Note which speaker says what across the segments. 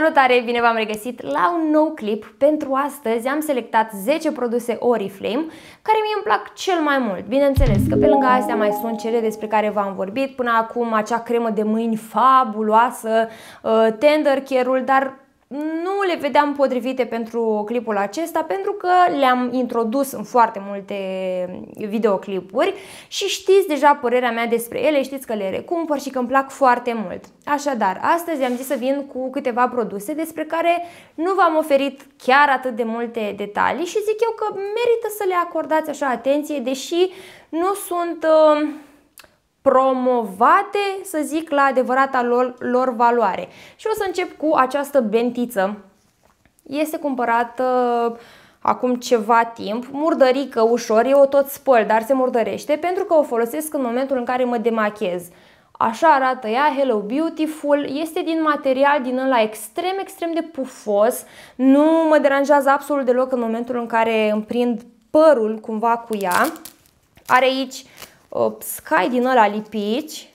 Speaker 1: Salutare, bine v-am regăsit la un nou clip. Pentru astăzi am selectat 10 produse Oriflame care mie îmi plac cel mai mult. Bineînțeles că pe lângă astea mai sunt cele despre care v-am vorbit până acum, acea cremă de mâini fabuloasă, uh, tender care-ul, dar nu le vedeam potrivite pentru clipul acesta pentru că le-am introdus în foarte multe videoclipuri și știți deja părerea mea despre ele, știți că le recumpăr și că îmi plac foarte mult. Așadar, astăzi am zis să vin cu câteva produse despre care nu v-am oferit chiar atât de multe detalii și zic eu că merită să le acordați așa atenție, deși nu sunt... Uh, promovate, să zic, la adevărata lor, lor valoare. Și o să încep cu această bentiță. Este cumpărată uh, acum ceva timp, murdărică ușor, eu o tot spăl, dar se murdărește pentru că o folosesc în momentul în care mă demachez. Așa arată ea, Hello Beautiful, este din material din ăla extrem, extrem de pufos, nu mă deranjează absolut deloc în momentul în care împrind părul cumva cu ea. Are aici scai din ăla lipici,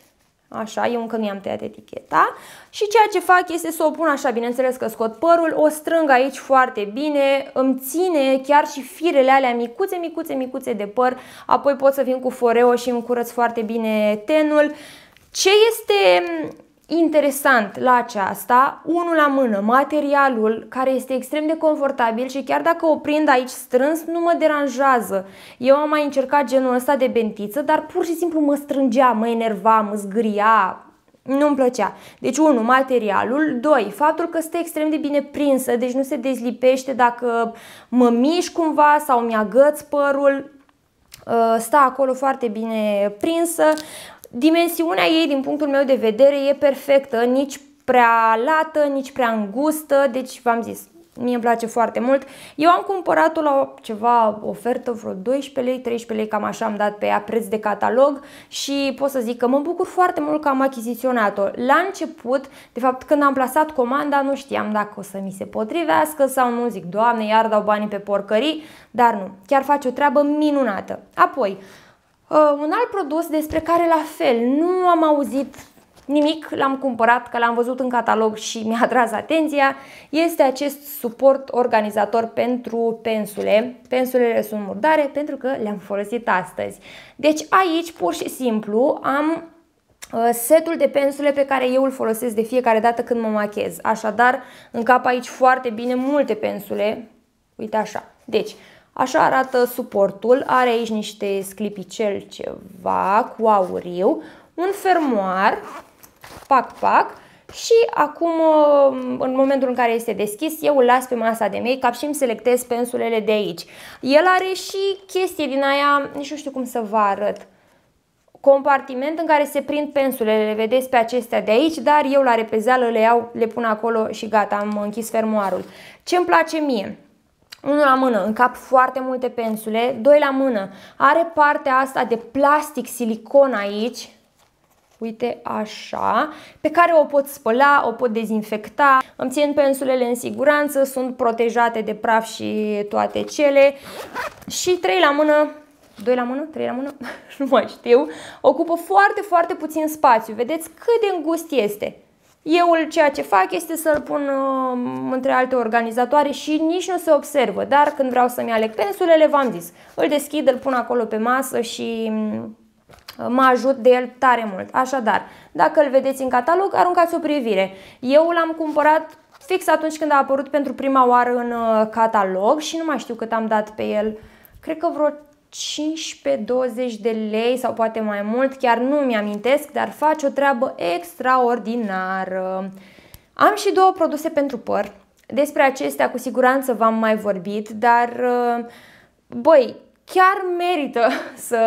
Speaker 1: Așa, eu încă nu i-am tăiat eticheta și ceea ce fac este să o pun așa, bineînțeles că scot părul, o strâng aici foarte bine, îmi ține chiar și firele alea micuțe, micuțe, micuțe de păr, apoi pot să vin cu foreo și îmi curăț foarte bine tenul. Ce este interesant la aceasta, unul la mână, materialul care este extrem de confortabil și chiar dacă o prind aici strâns, nu mă deranjează. Eu am mai încercat genul ăsta de bentiță, dar pur și simplu mă strângea, mă enerva, mă zgâria, nu-mi plăcea. Deci, unul Materialul. doi, Faptul că stă extrem de bine prinsă, deci nu se dezlipește dacă mă mișc cumva sau mi-agăț părul. Ă, stă acolo foarte bine prinsă. Dimensiunea ei, din punctul meu de vedere, e perfectă, nici prea lată, nici prea îngustă, deci v-am zis, mie îmi place foarte mult. Eu am cumpărat-o la ceva ofertă, vreo 12 lei, 13 lei, cam așa am dat pe ea preț de catalog și pot să zic că mă bucur foarte mult că am achiziționat-o. La început, de fapt când am plasat comanda, nu știam dacă o să mi se potrivească sau nu, zic, doamne, iar dau banii pe porcării, dar nu, chiar face o treabă minunată. Apoi, Uh, un alt produs despre care la fel nu am auzit nimic, l-am cumpărat, că l-am văzut în catalog și mi-a atras atenția, este acest suport organizator pentru pensule. Pensulele sunt murdare pentru că le-am folosit astăzi. Deci aici pur și simplu am uh, setul de pensule pe care eu îl folosesc de fiecare dată când mă machez. Așadar, încap aici foarte bine multe pensule. Uite așa. Deci, Așa arată suportul, are aici niște sclipicel ceva cu auriu, un fermoar, pac, pac, și acum, uh, în momentul în care este deschis, eu îl las pe masa de mei, cap și îmi selectez pensulele de aici. El are și chestie din aia, nici nu știu cum să vă arăt, compartiment în care se prind pensulele, le vedeți pe acestea de aici, dar eu la repezeală le iau, le pun acolo și gata, am închis fermoarul. Ce îmi place mie? unul la mână, în cap foarte multe pensule, doi la mână, are partea asta de plastic silicon aici, uite așa, pe care o pot spăla, o pot dezinfecta, îmi țin pensulele în siguranță, sunt protejate de praf și toate cele și trei la mână, doi la mână, trei la mână, nu mai știu, ocupă foarte, foarte puțin spațiu, vedeți cât de îngust este. Eu ceea ce fac este să-l pun uh, între alte organizatoare și nici nu se observă, dar când vreau să-mi aleg pensulele, v-am zis, îl deschid, îl pun acolo pe masă și mm, mă ajut de el tare mult. Așadar, dacă îl vedeți în catalog, aruncați o privire. Eu l-am cumpărat fix atunci când a apărut pentru prima oară în uh, catalog și nu mai știu cât am dat pe el. Cred că vreo 15-20 de lei sau poate mai mult, chiar nu mi-amintesc, dar face o treabă extraordinară. Am și două produse pentru păr. Despre acestea cu siguranță v-am mai vorbit, dar uh, băi, chiar merită să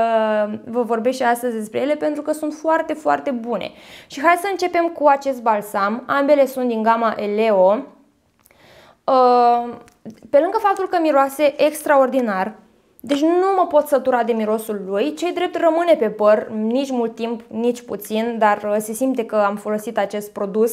Speaker 1: vă vorbesc și astăzi despre ele pentru că sunt foarte, foarte bune. Și hai să începem cu acest balsam. Ambele sunt din gama Eleo. Uh, pe lângă faptul că miroase extraordinar, deci nu mă pot sătura de mirosul lui, cei drept rămâne pe păr, nici mult timp, nici puțin, dar uh, se simte că am folosit acest produs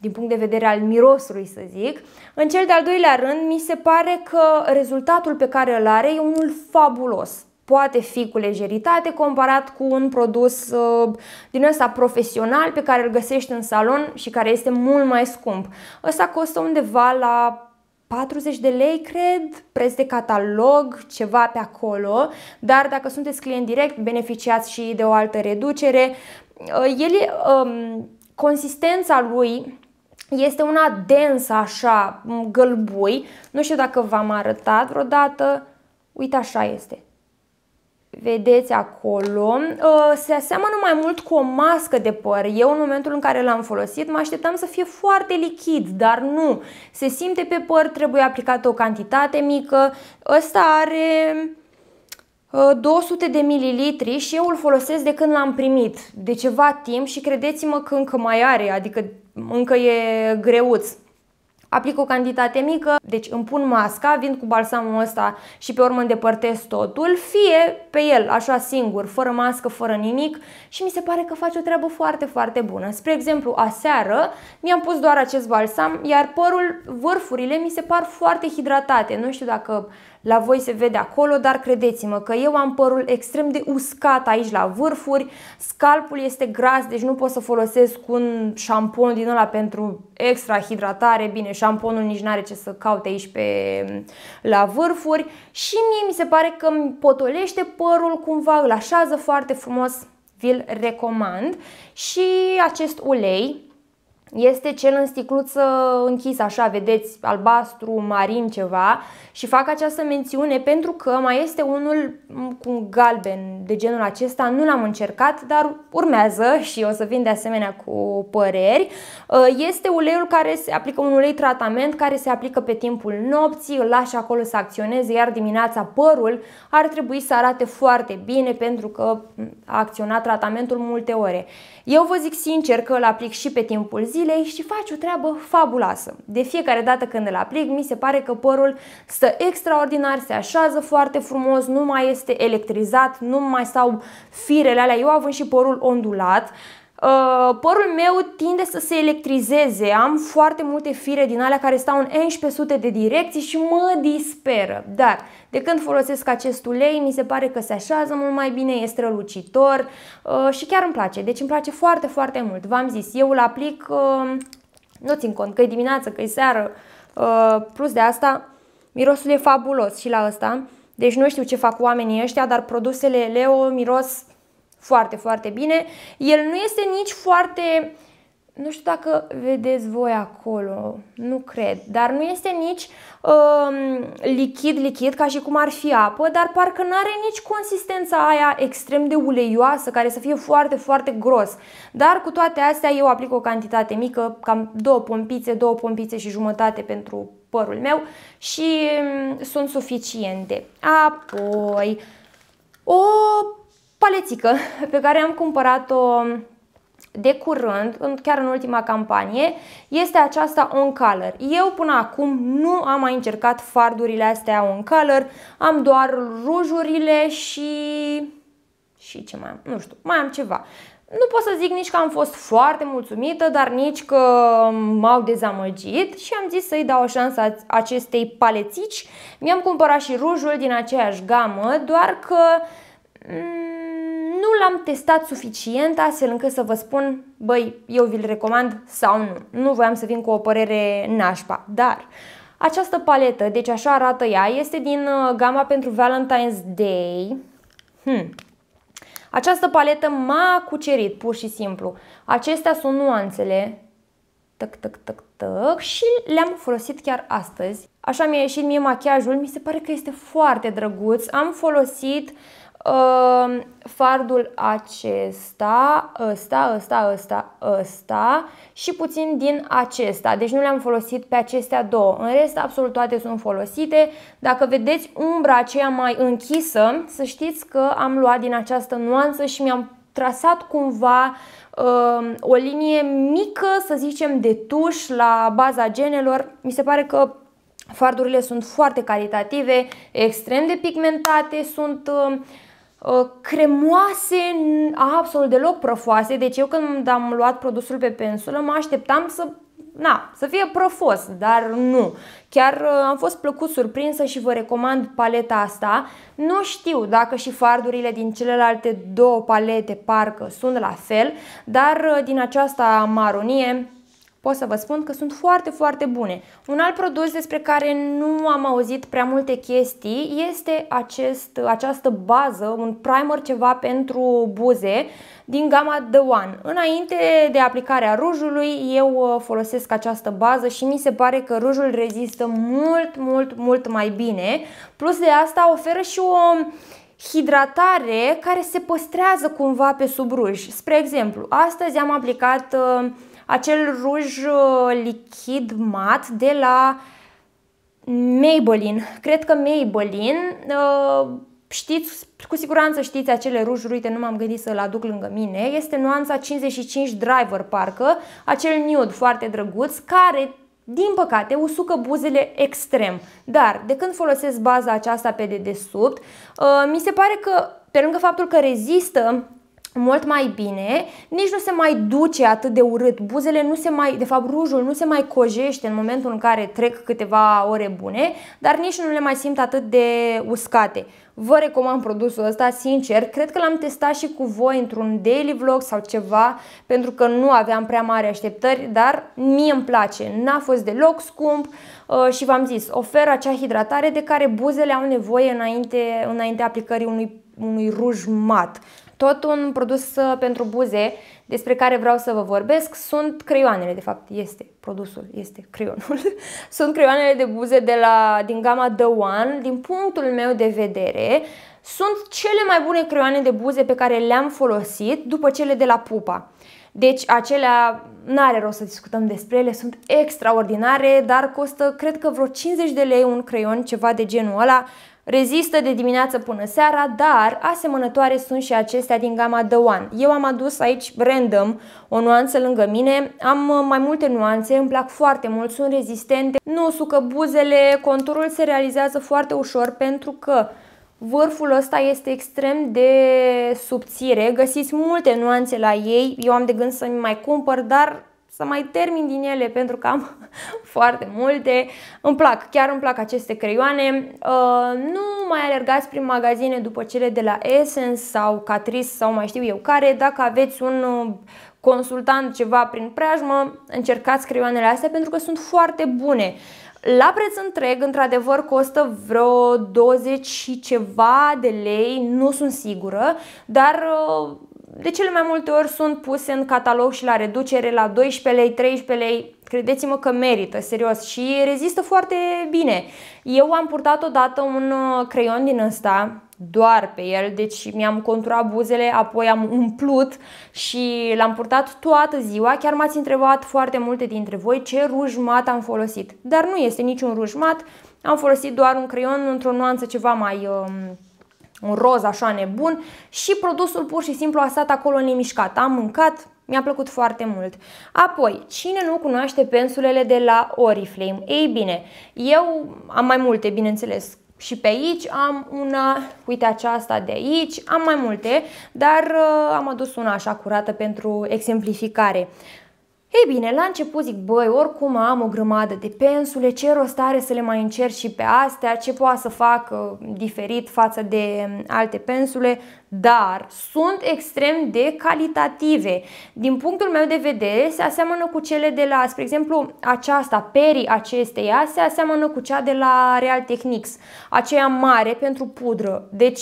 Speaker 1: din punct de vedere al mirosului, să zic. În cel de-al doilea rând, mi se pare că rezultatul pe care îl are e unul fabulos. Poate fi cu lejeritate comparat cu un produs uh, din ăsta profesional pe care îl găsești în salon și care este mult mai scump. Ăsta costă undeva la 40 de lei, cred, preț de catalog, ceva pe acolo, dar dacă sunteți client direct, beneficiați și de o altă reducere. Uh, Ele, um, consistența lui este una densă, așa, um, gălbui. Nu știu dacă v-am arătat vreodată. Uite așa este vedeți acolo, uh, se aseamănă mai mult cu o mască de păr. Eu în momentul în care l-am folosit mă așteptam să fie foarte lichid, dar nu. Se simte pe păr, trebuie aplicată o cantitate mică. Ăsta are 200 uh, de mililitri și eu îl folosesc de când l-am primit, de ceva timp și credeți-mă că încă mai are, adică încă e greuț. Aplic o cantitate mică, deci îmi pun masca, vin cu balsamul ăsta și pe urmă îndepărtez totul, fie pe el, așa singur, fără mască, fără nimic și mi se pare că face o treabă foarte, foarte bună. Spre exemplu, aseară mi-am pus doar acest balsam, iar părul, vârfurile mi se par foarte hidratate. Nu știu dacă la voi se vede acolo, dar credeți-mă că eu am părul extrem de uscat aici la vârfuri, scalpul este gras, deci nu pot să folosesc un șampon din ăla pentru extra hidratare, bine, șamponul nici n-are ce să caute aici pe, la vârfuri și mie mi se pare că îmi potolește părul cumva, îl așează foarte frumos, vi-l recomand și acest ulei este cel în sticluță închis, așa, vedeți, albastru, marin, ceva și fac această mențiune pentru că mai este unul cu galben de genul acesta, nu l-am încercat, dar urmează și o să vin de asemenea cu păreri. Uh, este uleiul care se aplică, un ulei tratament care se aplică pe timpul nopții, îl lași acolo să acționeze, iar dimineața părul ar trebui să arate foarte bine pentru că a acționat tratamentul multe ore. Eu vă zic sincer că îl aplic și pe timpul zi zilei și faci o treabă fabuloasă. De fiecare dată când îl aplic, mi se pare că părul stă extraordinar, se așează foarte frumos, nu mai este electrizat, nu mai stau firele alea. Eu având și părul ondulat, Uh, părul meu tinde să se electrizeze, am foarte multe fire din alea care stau în 1100 de direcții și mă disperă. Dar de când folosesc acest ulei, mi se pare că se așează mult mai bine, e strălucitor uh, și chiar îmi place. Deci îmi place foarte, foarte mult. V-am zis, eu îl aplic, uh, nu țin cont că e dimineață, că e seară, plus de asta, mirosul e fabulos și la ăsta. Deci nu știu ce fac oamenii ăștia, dar produsele Leo miros foarte, foarte bine. El nu este nici foarte... Nu știu dacă vedeți voi acolo, nu cred, dar nu este nici um, lichid, lichid, ca și cum ar fi apă, dar parcă nu are nici consistența aia extrem de uleioasă, care să fie foarte, foarte gros. Dar cu toate astea eu aplic o cantitate mică, cam două pompițe, două pompițe și jumătate pentru părul meu și um, sunt suficiente. Apoi, o palețică pe care am cumpărat-o de curând, chiar în ultima campanie, este aceasta On Color. Eu până acum nu am mai încercat fardurile astea On Color, am doar rujurile și... și ce mai am? Nu știu, mai am ceva. Nu pot să zic nici că am fost foarte mulțumită, dar nici că m-au dezamăgit și am zis să-i dau o șansă acestei palețici. Mi-am cumpărat și rujul din aceeași gamă, doar că mm, nu l-am testat suficient astfel încât să vă spun, băi, eu vi-l recomand sau nu. Nu voiam să vin cu o părere nașpa, dar această paletă, deci așa arată ea, este din uh, gama pentru Valentine's Day. Hmm. Această paletă m-a cucerit, pur și simplu. Acestea sunt nuanțele. Tăc, tăc, tăc, tăc. Și le-am folosit chiar astăzi. Așa mi-a ieșit mie machiajul. Mi se pare că este foarte drăguț. Am folosit uh, Ehm, fardul acesta, ăsta, ăsta, ăsta, ăsta și puțin din acesta. Deci nu le-am folosit pe acestea două. În rest, absolut toate sunt folosite. Dacă vedeți umbra aceea mai închisă, să știți că am luat din această nuanță și mi-am trasat cumva ehm, o linie mică, să zicem, de tuș la baza genelor. Mi se pare că fardurile sunt foarte calitative, extrem de pigmentate, sunt uh, Uh, cremoase, absolut deloc prăfoase, deci eu când am luat produsul pe pensulă mă așteptam să na, să fie profos, dar nu. Chiar uh, am fost plăcut surprinsă și vă recomand paleta asta. Nu știu dacă și fardurile din celelalte două palete parcă sunt la fel, dar uh, din aceasta maronie pot să vă spun că sunt foarte, foarte bune. Un alt produs despre care nu am auzit prea multe chestii este acest, această bază, un primer ceva pentru buze din gama The One. Înainte de aplicarea rujului, eu uh, folosesc această bază și mi se pare că rujul rezistă mult, mult, mult mai bine. Plus de asta oferă și o hidratare care se păstrează cumva pe sub ruj. Spre exemplu, astăzi am aplicat uh, acel ruj uh, lichid mat de la Maybelline. Cred că Maybelline, uh, știți, cu siguranță știți acele rujuri, uite, nu m-am gândit să-l aduc lângă mine, este nuanța 55 Driver, parcă, acel nude foarte drăguț, care din păcate, usucă buzele extrem, dar de când folosesc baza aceasta pe dedesubt, uh, mi se pare că, pe lângă faptul că rezistă mult mai bine, nici nu se mai duce atât de urât, buzele nu se mai, de fapt rujul nu se mai cojește în momentul în care trec câteva ore bune, dar nici nu le mai simt atât de uscate. Vă recomand produsul ăsta, sincer, cred că l-am testat și cu voi într-un daily vlog sau ceva, pentru că nu aveam prea mari așteptări, dar mie îmi place, n-a fost deloc scump uh, și v-am zis, oferă acea hidratare de care buzele au nevoie înainte, înainte aplicării unui, unui ruj mat. Tot un produs uh, pentru buze despre care vreau să vă vorbesc sunt creioanele, de fapt este produsul, este creionul. sunt creioanele de buze de la, din gama The One, din punctul meu de vedere, sunt cele mai bune creioane de buze pe care le-am folosit după cele de la Pupa. Deci acelea, n-are rost să discutăm despre ele, sunt extraordinare, dar costă cred că vreo 50 de lei un creion, ceva de genul ăla, Rezistă de dimineață până seara, dar asemănătoare sunt și acestea din gama The One. Eu am adus aici random o nuanță lângă mine, am mai multe nuanțe, îmi plac foarte mult, sunt rezistente, nu sucă buzele, conturul se realizează foarte ușor pentru că Vârful ăsta este extrem de subțire, găsiți multe nuanțe la ei, eu am de gând să-mi mai cumpăr, dar să mai termin din ele pentru că am foarte multe. Îmi plac, chiar îmi plac aceste creioane. Uh, nu mai alergați prin magazine după cele de la Essence sau Catrice sau mai știu eu care. Dacă aveți un uh, consultant ceva prin preajmă, încercați creioanele astea pentru că sunt foarte bune. La preț întreg, într-adevăr, costă vreo 20 și ceva de lei, nu sunt sigură, dar uh, de cele mai multe ori sunt puse în catalog și la reducere la 12 lei, 13 lei, credeți-mă că merită, serios, și rezistă foarte bine. Eu am purtat odată un uh, creion din ăsta, doar pe el, deci mi-am conturat buzele, apoi am umplut și l-am purtat toată ziua. Chiar m-ați întrebat foarte multe dintre voi ce ruj mat am folosit, dar nu este niciun ruj mat, am folosit doar un creion într-o nuanță ceva mai... Uh, un roz așa nebun și produsul pur și simplu a stat acolo nemișcat. Am mâncat, mi-a plăcut foarte mult. Apoi, cine nu cunoaște pensulele de la Oriflame? Ei bine, eu am mai multe, bineînțeles, și pe aici am una, uite aceasta de aici, am mai multe, dar uh, am adus una așa curată pentru exemplificare. Uh, ei bine, la început zic, băi, oricum am o grămadă de pensule, ce rost are să le mai încerc și pe astea, ce poate să fac diferit față de mm, alte pensule, dar sunt extrem de calitative. Din punctul meu de vedere, se aseamănă cu cele de la, spre exemplu, aceasta, perii acesteia, se aseamănă cu cea de la Real Techniques. aceea mare pentru pudră. Deci,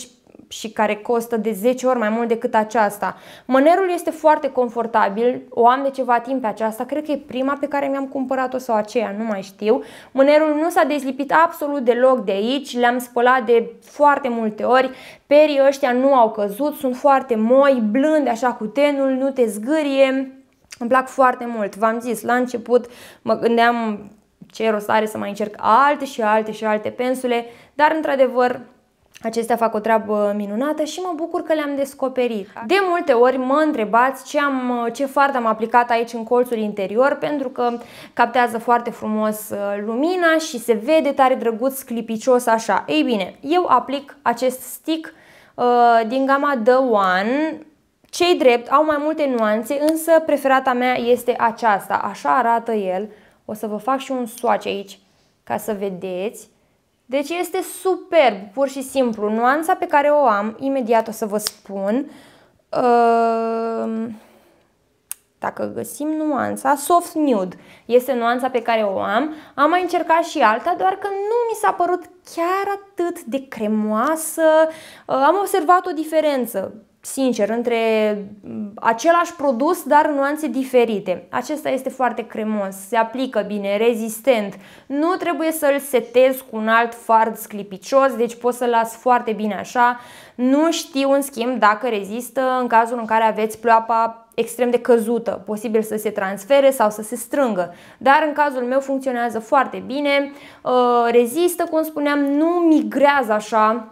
Speaker 1: și care costă de 10 ori mai mult decât aceasta. Mânerul este foarte confortabil, o am de ceva timp pe aceasta, cred că e prima pe care mi-am cumpărat-o sau aceea, nu mai știu. Mânerul nu s-a dezlipit absolut deloc de aici, le-am spălat de foarte multe ori, perii ăștia nu au căzut, sunt foarte moi, blând așa cu tenul, nu te zgârie. Îmi plac foarte mult, v-am zis, la început mă gândeam ce rost are să mai încerc alte și alte și alte pensule, dar într-adevăr Acestea fac o treabă minunată și mă bucur că le-am descoperit. Da. De multe ori mă întrebați ce, am, ce fard am aplicat aici în colțul interior pentru că captează foarte frumos uh, lumina și se vede tare drăguț clipicios așa. Ei bine, eu aplic acest stick uh, din gama The One cei drept au mai multe nuanțe, însă preferata mea este aceasta. Așa arată el. O să vă fac și un swatch aici ca să vedeți. Deci este superb, pur și simplu. Nuanța pe care o am, imediat o să vă spun, uh, dacă găsim nuanța, soft nude este nuanța pe care o am. Am mai încercat și alta, doar că nu mi s-a părut chiar atât de cremoasă. Uh, am observat o diferență sincer, între mm, același produs, dar nuanțe diferite. Acesta este foarte cremos, se aplică bine, rezistent. Nu trebuie să-l setez cu un alt fard sclipicios, deci poți să-l las foarte bine așa. Nu știu, în schimb, dacă rezistă în cazul în care aveți ploapa extrem de căzută, posibil să se transfere sau să se strângă. Dar în cazul meu funcționează foarte bine, ă, rezistă, cum spuneam, nu migrează așa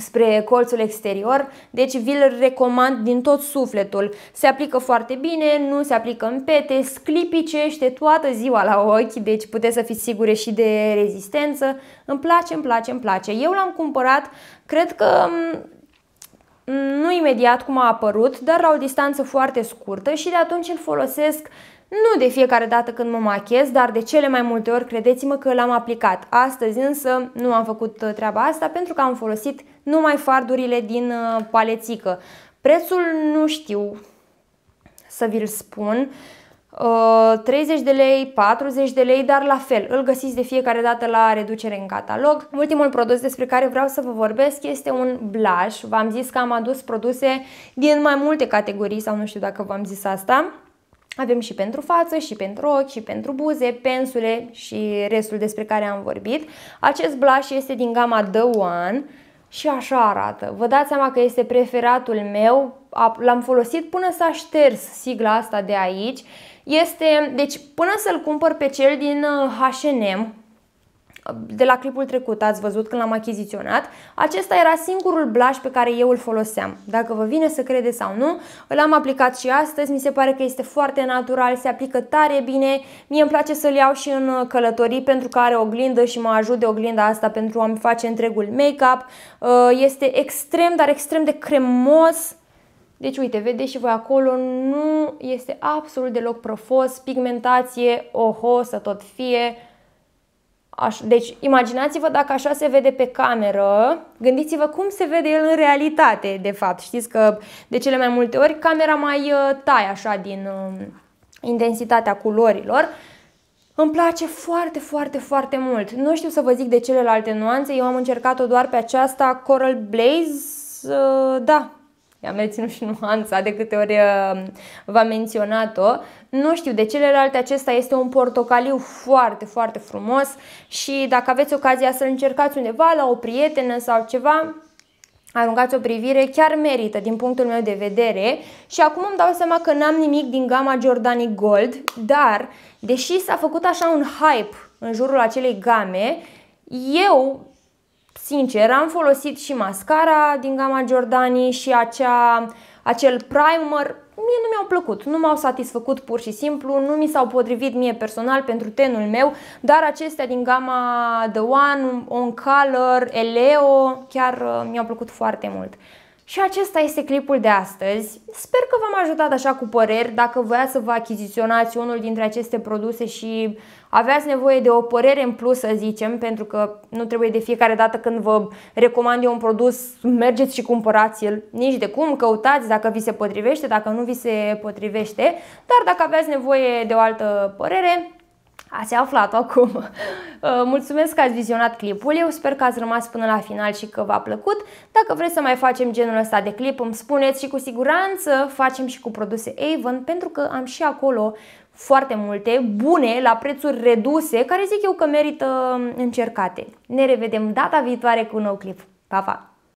Speaker 1: spre colțul exterior, deci vi-l recomand din tot sufletul. Se aplică foarte bine, nu se aplică în pete, sclipicește toată ziua la ochi, deci puteți să fiți sigure și de rezistență. Îmi place, îmi place, îmi place. Eu l-am cumpărat, cred că mm, nu imediat cum a apărut, dar la o distanță foarte scurtă și de atunci îl folosesc nu de fiecare dată când mă machez, dar de cele mai multe ori credeți-mă că l-am aplicat. Astăzi însă nu am făcut uh, treaba asta pentru că am folosit numai fardurile din uh, palețică. Prețul nu știu să vi-l spun, 30 uh, de lei, 40 de lei, dar la fel, îl găsiți de fiecare dată la reducere în catalog. Ultimul produs despre care vreau să vă vorbesc este un blush. V-am zis că am adus produse din mai multe categorii sau nu știu dacă v-am zis asta. Avem și pentru față, și pentru ochi, și pentru buze, pensule și restul despre care am vorbit. Acest blush este din gama The One și așa arată. Vă dați seama că este preferatul meu, l-am folosit până s-a șters sigla asta de aici. Este, deci până să-l cumpăr pe cel din H&M, de la clipul trecut ați văzut când l-am achiziționat. Acesta era singurul blush pe care eu îl foloseam. Dacă vă vine să crede sau nu, l-am aplicat și astăzi, mi se pare că este foarte natural, se aplică tare bine. Mie îmi place să-l iau și în călătorii pentru că are oglindă și mă ajut de oglinda asta pentru a-mi face întregul make-up. Uh, este extrem, dar extrem de cremos. Deci, uite, vedeți și voi acolo, nu este absolut deloc profos, pigmentație, oho, să tot fie, Aș, deci, imaginați-vă dacă așa se vede pe cameră, gândiți-vă cum se vede el în realitate, de fapt. Știți că de cele mai multe ori camera mai uh, taie așa din uh, intensitatea culorilor. Îmi place foarte, foarte, foarte mult. Nu știu să vă zic de celelalte nuanțe, eu am încercat-o doar pe aceasta Coral Blaze, uh, da, am reținut și nuanța de câte ori uh, v-am menționat-o. Nu știu de celelalte, acesta este un portocaliu foarte, foarte frumos și dacă aveți ocazia să-l încercați undeva, la o prietenă sau ceva, aruncați o privire, chiar merită din punctul meu de vedere și acum îmi dau seama că n-am nimic din gama Jordani Gold, dar deși s-a făcut așa un hype în jurul acelei game, eu Sincer, am folosit și mascara din gama Giordani și acea, acel primer. Mie nu mi-au plăcut, nu m-au satisfăcut pur și simplu, nu mi s-au potrivit mie personal pentru tenul meu, dar acestea din gama The One, On Color, Eleo, chiar uh, mi-au plăcut foarte mult. Și acesta este clipul de astăzi. Sper că v-am ajutat așa cu păreri. Dacă voiați să vă achiziționați unul dintre aceste produse și aveați nevoie de o părere în plus, să zicem, pentru că nu trebuie de fiecare dată când vă recomand eu un produs, mergeți și cumpărați el. Nici de cum, căutați dacă vi se potrivește, dacă nu vi se potrivește. Dar dacă aveați nevoie de o altă părere, Ați aflat acum. Uh, mulțumesc că ați vizionat clipul, eu sper că ați rămas până la final și că v-a plăcut. Dacă vreți să mai facem genul ăsta de clip, îmi spuneți și cu siguranță facem și cu produse Avon pentru că am și acolo foarte multe, bune, la prețuri reduse, care zic eu că merită uh, încercate. Ne revedem data viitoare cu un nou clip. Pa, pa!